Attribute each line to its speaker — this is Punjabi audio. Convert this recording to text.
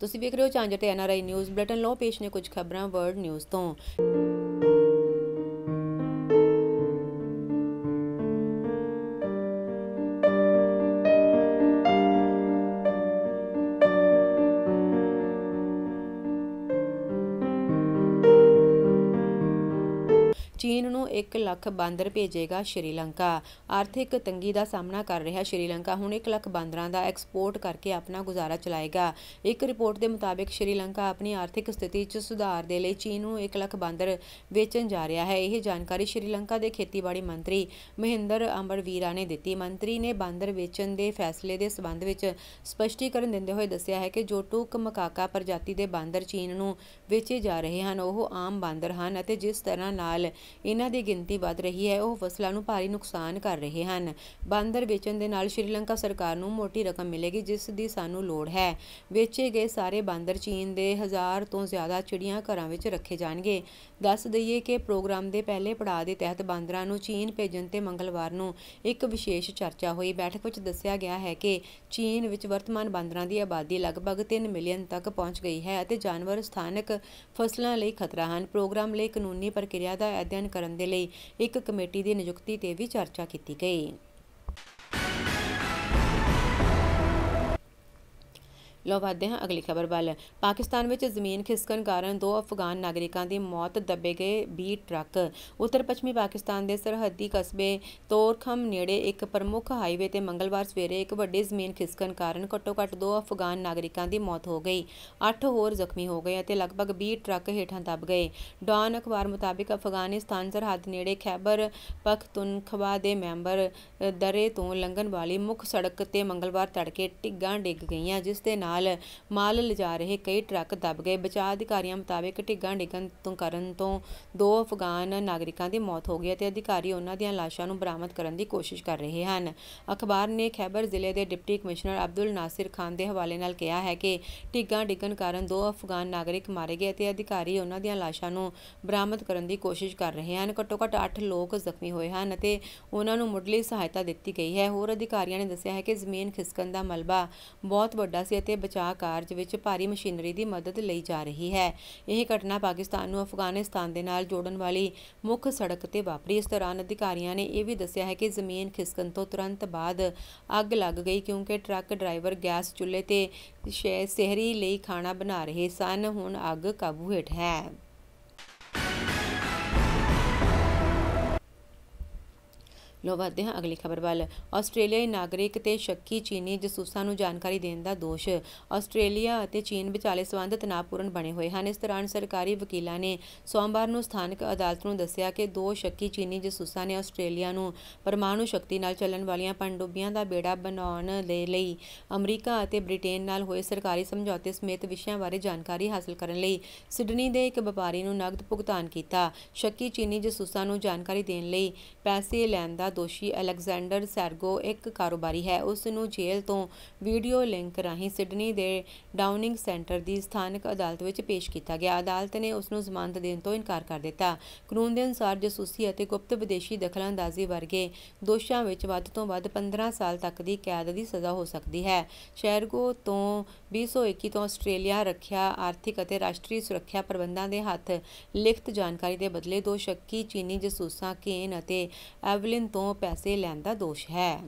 Speaker 1: ਤੁਸੀਂ ਵੇਖ ਰਹੇ ਹੋ ਚਾਂਜਟ ਐਨਆਰਆਈ ਨਿਊਜ਼ ਬਲਟਨ ਲੋ ਪੇਸ਼ ਨੇ ਕੁਝ ਖਬਰਾਂ ਵਰਡ ਨਿਊਜ਼ ਤੋਂ ਚੀਨ ਨੂੰ 1 ਲੱਖ ਬਾਂਦਰ ਭੇਜੇਗਾ ਸ਼੍ਰੀਲੰਕਾ ਆਰਥਿਕ ਤੰਗੀ ਦਾ ਸਾਹਮਣਾ ਕਰ ਰਿਹਾ ਸ਼੍ਰੀਲੰਕਾ ਹੁਣ 1 ਲੱਖ ਬਾਂਦਰਾਂ ਦਾ ਐਕਸਪੋਰਟ ਕਰਕੇ ਆਪਣਾ ਗੁਜ਼ਾਰਾ ਚਲਾਏਗਾ ਇੱਕ ਰਿਪੋਰਟ ਦੇ ਮੁਤਾਬਕ ਸ਼੍ਰੀਲੰਕਾ ਆਪਣੀ ਆਰਥਿਕ ਸਥਿਤੀ 'ਚ ਸੁਧਾਰ ਦੇ ਲਈ ਚੀਨ ਨੂੰ 1 ਲੱਖ ਬਾਂਦਰ ਵੇਚਣ ਜਾ ਰਿਹਾ ਹੈ ਇਹ ਜਾਣਕਾਰੀ ਸ਼੍ਰੀਲੰਕਾ ਦੇ ਖੇਤੀਬਾੜੀ ਮੰਤਰੀ ਮਹਿੰਦਰ ਅੰਬਰਵੀਰਾ ਨੇ ਦਿੱਤੀ ਮੰਤਰੀ ਨੇ ਬਾਂਦਰ ਵੇਚਣ ਦੇ ਫੈਸਲੇ ਦੇ ਸਬੰਧ ਵਿੱਚ ਸਪਸ਼ਟੀਕਰਨ ਦਿੰਦੇ ਹੋਏ ਦੱਸਿਆ ਹੈ ਕਿ ਜੋ ਟੂਕ ਮਕਾਕਾ ਪ੍ਰਜਾਤੀ ਦੇ ਬਾਂਦਰ ਚੀਨ ਨੂੰ ਵੇਚੇ ਜਾ ਰਹੇ ਹਨ ਉਹ ਆਮ ਬਾਂਦਰ ਹਨ ਅਤੇ ਜਿਸ ਤਰ੍ਹਾਂ ਨਾਲ ਇਹਨਾਂ ਦੀ ਗਿਣਤੀ ਵੱਧ ਰਹੀ ਹੈ ਉਹ ਫਸਲਾਂ ਨੂੰ ਭਾਰੀ ਨੁਕਸਾਨ ਕਰ ਰਹੇ ਹਨ ਬਾਂਦਰ ਵੇਚਣ ਦੇ ਨਾਲ ਸ਼੍ਰੀਲੰਕਾ ਸਰਕਾਰ ਨੂੰ ਮੋਟੀ ਰਕਮ ਮਿਲੇਗੀ ਜਿਸ ਦੀ ਸਾਨੂੰ ਲੋੜ ਹੈ ਵੇਚੇ ਗਏ ਸਾਰੇ ਬਾਂਦਰ ਚੀਨ ਦੇ ਹਜ਼ਾਰ ਤੋਂ ਜ਼ਿਆਦਾ ਚਿੜੀਆਂ ਘਰਾਂ ਵਿੱਚ ਰੱਖੇ ਜਾਣਗੇ ਦੱਸ ਦਈਏ ਕਿ ਪ੍ਰੋਗਰਾਮ ਦੇ ਪਹਿਲੇ ਪੜਾਅ ਦੇ ਤਹਿਤ ਬਾਂਦਰਾਂ ਨੂੰ ਚੀਨ ਭੇਜਣ ਤੇ ਮੰਗਲਵਾਰ ਨੂੰ ਇੱਕ ਵਿਸ਼ੇਸ਼ ਚਰਚਾ ਹੋਈ ਬੈਠਕ ਵਿੱਚ ਦੱਸਿਆ ਗਿਆ ਹੈ ਕਿ ਚੀਨ ਵਿੱਚ ਵਰਤਮਾਨ ਬਾਂਦਰਾਂ ਦੀ ਆਬਾਦੀ ਲਗਭਗ 3 ਮਿਲੀਅਨ ਤੱਕ ਪਹੁੰਚ ਗਈ ਹੈ ਅਤੇ ਜਾਨਵਰ ਸਥਾਨਕ ਫਸਲਾਂ ਲਈ ਖਤਰਾ ਹਨ ਪ੍ਰੋਗਰਾਮ ਲਈ ਕਾਨੂੰਨੀ ਪ੍ਰਕਿਰਿਆ ਦਾ ਅਧਿਐਨ ਅਧਿਐਨ ਕਰਨ ਦੇ ਲਈ ਇੱਕ ਕਮੇਟੀ ਦੀ ਨਿਯੁਕਤੀ ਤੇ ਵੀ ਚਰਚਾ ਕੀਤੀ ਗਈ ਲੋ ਵਧਦੇ ਹਾਂ ਅਗਲੀ ਖਬਰ ਵੱਲ ਪਾਕਿਸਤਾਨ ਵਿੱਚ ਜ਼ਮੀਨ ਖਿਸਕਣ ਕਾਰਨ ਦੋ ਅਫਗਾਨ ਨਾਗਰਿਕਾਂ ਦੀ ਮੌਤ ਦੱਬੇ ਗਏ 20 ਟਰੱਕ ਉੱਤਰ ਪੱਛਮੀ ਪਾਕਿਸਤਾਨ ਦੇ ਸਰਹੱਦੀ ਕਸਬੇ ਤੋਰਖਮ ਨੇੜੇ ਇੱਕ ਪ੍ਰਮੁੱਖ ਹਾਈਵੇ ਤੇ ਮੰਗਲਵਾਰ ਸਵੇਰੇ ਇੱਕ ਵੱਡੀ ਜ਼ਮੀਨ ਖਿਸਕਣ ਕਾਰਨ ਘੱਟੋ-ਘੱਟ ਦੋ ਅਫਗਾਨ ਨਾਗਰਿਕਾਂ ਦੀ ਮੌਤ ਹੋ ਗਈ 8 ਹੋਰ ਜ਼ਖਮੀ ਹੋ ਗਏ ਅਤੇ ਲਗਭਗ 20 ਟਰੱਕ ਹੇਠਾਂ ਦੱਬ ਗਏ ਡਾਨ ਅਖਬਾਰ ਮੁਤਾਬਕ ਅਫਗਾਨਿਸਤਾਨ ਸਰਹੱਦ ਨੇੜੇ ਖੈਬਰ ਪਖਤੁਨਖਵਾ ਦੇ ਮੈਂਬਰ ਦਰੇ ਤੋਂ ਲੰਘਣ ਵਾਲੀ ਮੁੱਖ ਸੜਕ ਤੇ ਮੰਗਲਵਾਰ ਤੜਕੇ ਟਿੱਗਾਂ ਡਿੱਗ ਗਈਆਂ ਜਿਸ ਦੇ ਨਾਲ ਮਾਲ ਲਿਜਾ ਰਹੇ ਕਈ ਟਰੱਕ ਦਬ ਗਏ ਬਚਾਅ ਅਧਿਕਾਰੀਆਂ ਮੁਤਾਬਕ ਢਿੱਗਾਂ ਡਿੱਗਣ ਤੋਂ ਕਰਨ ਤੋਂ ਦੋ ਅਫਗਾਨ ਨਾਗਰਿਕਾਂ ਦੀ ਮੌਤ ਹੋ ਗਈ ਅਤੇ ਅਧਿਕਾਰੀ ਉਹਨਾਂ ਦੀਆਂ ਲਾਸ਼ਾਂ ਨੂੰ ਬਰਾਮਦ ਕਰਨ ਦੀ ਕੋਸ਼ਿਸ਼ ਕਰ ਰਹੇ ਹਨ ਅਖਬਾਰ ਨੇ ਖੈਬਰ ਜ਼ਿਲ੍ਹੇ ਦੇ ਡਿਪਟੀ ਕਮਿਸ਼ਨਰ ਅਬਦੁਲ ਨਾਸਿਰ ਖਾਨ ਦੇ ਹਵਾਲੇ ਨਾਲ ਕਿਹਾ ਹੈ ਕਿ ਢਿੱਗਾਂ ਡਿੱਗਣ ਕਾਰਨ ਦੋ ਅਫਗਾਨ ਨਾਗਰਿਕ ਮਾਰੇ ਗਏ ਅਤੇ ਅਧਿਕਾਰੀ ਉਹਨਾਂ ਦੀਆਂ ਲਾਸ਼ਾਂ ਨੂੰ ਬਰਾਮਦ ਕਰਨ ਦੀ ਕੋਸ਼ਿਸ਼ ਕਰ ਰਹੇ ਹਨ ਘੱਟੋ ਘੱਟ 8 ਲੋਕ ਜ਼ਖਮੀ ਹੋਏ ਹਨ ਅਤੇ ਉਹਨਾਂ ਨੂੰ ਮੁੱਢਲੀ ਸਹਾਇਤਾ ਦਿੱਤੀ ਗਈ ਹੈ ਹੋਰ ਅਧਿਕਾਰੀਆਂ ਨੇ ਦੱਸਿਆ ਹੈ ਕਿ ਜ਼ਮੀਨ ਖਿਸਕਣ ਦਾ ਮਲਬਾ ਬਹੁਤ ਵੱਡਾ ਸੀ ਅਤੇ ਬਚਾਅ ਕਾਰਜ ਵਿੱਚ ਭਾਰੀ ਮਸ਼ੀਨਰੀ ਦੀ ਮਦਦ ਲਈ ਜਾ ਰਹੀ ਹੈ ਇਹ ਘਟਨਾ ਪਾਕਿਸਤਾਨ ਨੂੰ ਅਫਗਾਨਿਸਤਾਨ ਦੇ ਨਾਲ ਜੋੜਨ ਵਾਲੀ ਮੁੱਖ ਸੜਕ ਤੇ ਵਾਪਰੀ ਇਸ ਦੌਰਾਨ ਅਧਿਕਾਰੀਆਂ ਨੇ ਇਹ ਵੀ ਦੱਸਿਆ ਹੈ ਕਿ ਜ਼ਮੀਨ ਖਿਸਕਣ ਤੋਂ ਤੁਰੰਤ ਬਾਅਦ ਅੱਗ ਲੱਗ ਗਈ ਕਿਉਂਕਿ ਟਰੱਕ ਡਰਾਈਵਰ ਗੈਸ ਚੁੱਲ੍ਹੇ ਤੇ ਸ਼ਹਿਰੀ ਲਈ ਖਾਣਾ ਬਣਾ ਰਹੇ ਸਨ ਹੁਣ ਅੱਗ ਕਾਬੂ ਹੇਠ ਹੈ ਲੋ ਵਧਦੇ ਹਾਂ ਅਗਲੀ ਖਬਰ ਵੱਲ ਆਸਟ੍ਰੇਲੀਆਈ ਨਾਗਰਿਕ ਤੇ ਸ਼ੱਕੀ ਚੀਨੀ ਜਸੂਸਾਂ ਨੂੰ ਜਾਣਕਾਰੀ ਦੇਣ ਦਾ ਦੋਸ਼ ਆਸਟ੍ਰੇਲੀਆ ਅਤੇ ਚੀਨ ਵਿਚਾਲੇ ਸਬੰਧ ਤਣਾਅਪੂਰਨ ਬਣੇ ਹੋਏ ਹਨ ਇਸ ਦੌਰਾਨ ਸਰਕਾਰੀ ਵਕੀਲਾਂ ਨੇ ਸੋਮਵਾਰ ਨੂੰ ਸਥਾਨਕ ਅਦਾਲਤ ਨੂੰ ਦੱਸਿਆ ਕਿ ਦੋ ਸ਼ੱਕੀ ਚੀਨੀ ਜਸੂਸਾਂ ਨੇ ਆਸਟ੍ਰੇਲੀਆ ਨੂੰ ਪਰਮਾਣੂ ਸ਼ਕਤੀ ਨਾਲ ਚੱਲਣ ਵਾਲੀਆਂ ਪੰਡੁੱਬੀਆਂ ਦਾ ਬੇੜਾ ਬਣਾਉਣ ਦੇ ਲਈ ਅਮਰੀਕਾ ਅਤੇ ਬ੍ਰਿਟੇਨ ਨਾਲ ਹੋਏ ਸਰਕਾਰੀ ਸਮਝੌਤੇ ਸਮੇਤ ਵਿਸ਼ਿਆਂ ਬਾਰੇ ਜਾਣਕਾਰੀ ਹਾਸਲ ਕਰਨ ਲਈ ਸਿਡਨੀ ਦੇ ਇੱਕ ਵਪਾਰੀ ਨੂੰ ਨਗਦ ਭੁਗਤਾਨ ਕੀਤਾ ਸ਼ੱਕੀ ਚੀਨੀ ਜਸੂਸਾਂ ਨੂੰ ਜਾਣਕਾਰੀ ਦੇਣ ਲਈ ਪੈਸੇ ਲੈਣ ਦਾ ਦੋਸ਼ੀ ਅਲੈਗਜ਼ੈਂਡਰ ਸਰਗੋ ਇੱਕ ਕਾਰੋਬਾਰੀ ਹੈ ਉਸ ਨੂੰ ਜੇਲ੍ਹ ਤੋਂ ਵੀਡੀਓ ਲਿੰਕ ਰਾਹੀਂ ਸਿਡਨੀ ਦੇ ਡਾਊਨਿੰਗ ਸੈਂਟਰ ਦੀ ਸਥਾਨਕ ਅਦਾਲਤ ਵਿੱਚ ਪੇਸ਼ ਕੀਤਾ ਗਿਆ ਅਦਾਲਤ ਨੇ ਉਸ ਨੂੰ ਜ਼ਮਾਨਤ ਦੇਣ ਤੋਂ ਇਨਕਾਰ ਕਰ ਦਿੱਤਾ ਕਾਨੂੰਨ ਦੇ ਅਨੁਸਾਰ ਜਸੂਸੀ ਅਤੇ ਗੁਪਤ ਵਿਦੇਸ਼ੀ ਦਖਲਅੰਦਾਜ਼ੀ ਵਰਗੇ ਦੋਸ਼ਾਂ ਵਿੱਚ ਵੱਧ ਤੋਂ ਵੱਧ 15 ਸਾਲ ਤੱਕ ਦੀ ਕੈਦ ਦੀ ਸਜ਼ਾ ਹੋ ਸਕਦੀ ਹੈ ਸ਼ੈਰਗੋ ਤੋਂ 2021 ਤੋਂ ਆਸਟ੍ਰੇਲੀਆ ਰੱਖਿਆ ਆਰਥਿਕ ਅਤੇ ਰਾਸ਼ਟਰੀ ਸੁਰੱਖਿਆ ਪ੍ਰਬੰਧਾਂ ਦੇ ਹੱਥ ਲਿਖਤ ਜਾਣਕਾਰੀ ਦੇ ਬਦਲੇ ਦੋ ਸ਼ੱਕੀ ਚੀਨੀ ਜਸੂਸਾਂ ਕੇਨ ਅਤੇ ਐਵਲਿਨ ਤੋਂ ਤੋਂ ਪੈਸੇ ਲੈਣ ਦਾ ਦੋਸ਼ ਹੈ